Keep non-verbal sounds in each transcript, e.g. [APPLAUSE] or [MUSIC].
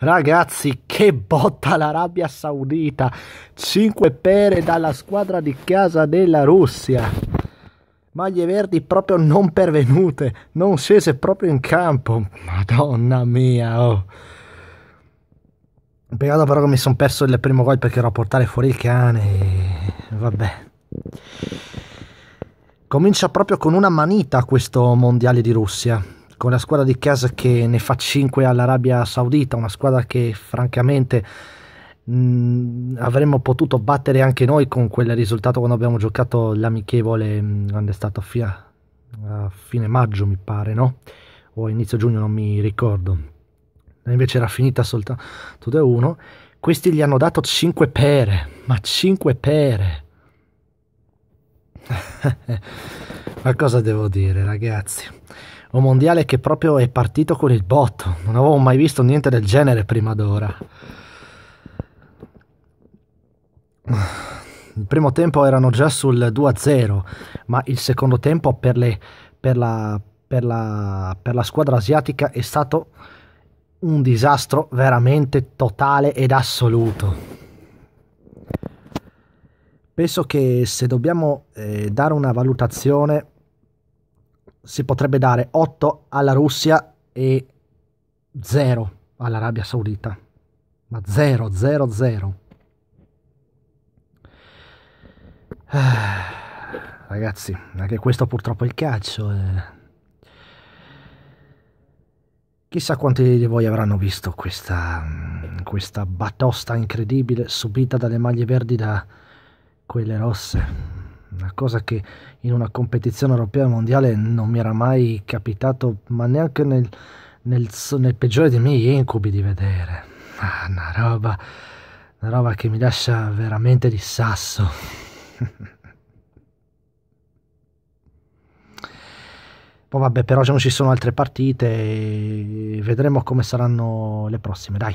Ragazzi, che botta l'Arabia Saudita! 5 pere dalla squadra di casa della Russia. Maglie verdi proprio non pervenute, non scese proprio in campo. Madonna mia, oh. Peccato però che mi sono perso il primo gol perché ero a portare fuori il cane. Vabbè. Comincia proprio con una manita questo mondiale di Russia con ecco, la squadra di casa che ne fa 5 all'Arabia Saudita, una squadra che francamente mh, mm, avremmo potuto battere anche noi con quel risultato quando abbiamo giocato l'amichevole, mh, mm, quando è stato fi- a fine maggio mi pare, no? O inizio giugno, non mi ricordo. Invece era finita soltanto 2-1. Questi gli hanno dato 5 pere, ma 5 pere. [LAUGHS] ma cosa devo dire, ragazzi? un mondiale che proprio è partito con il botto, non avevo mai visto niente del genere prima d'ora. Il primo tempo erano già sul 2-0, ma il secondo tempo per, le, per, la, per, la, per la squadra asiatica è stato un disastro veramente totale ed assoluto. Penso che se dobbiamo eh, dare una valutazione si potrebbe dare 8 alla Russia e 0 all'Arabia Saudita. Ma 0, 0, 0. Ragazzi, anche questo purtroppo è il calcio. Eh. Chissà quanti di voi avranno visto questa, mm, questa batosta incredibile subita dalle maglie verdi da quelle rosse una cosa che in una competizione europea e mondiale non mi era mai capitato, ma neanche nel, nel, nel peggiore dei miei incubi di vedere. Ah, una roba, una roba che mi lascia veramente di sasso. [LAUGHS] Poi vabbè, però già non ci sono altre partite, vedremo come saranno le prossime, dai.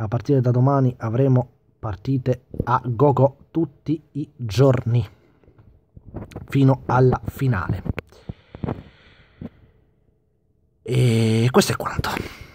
A partire da domani avremo partite a gogo tutti i giorni fino alla finale. E questo è quanto.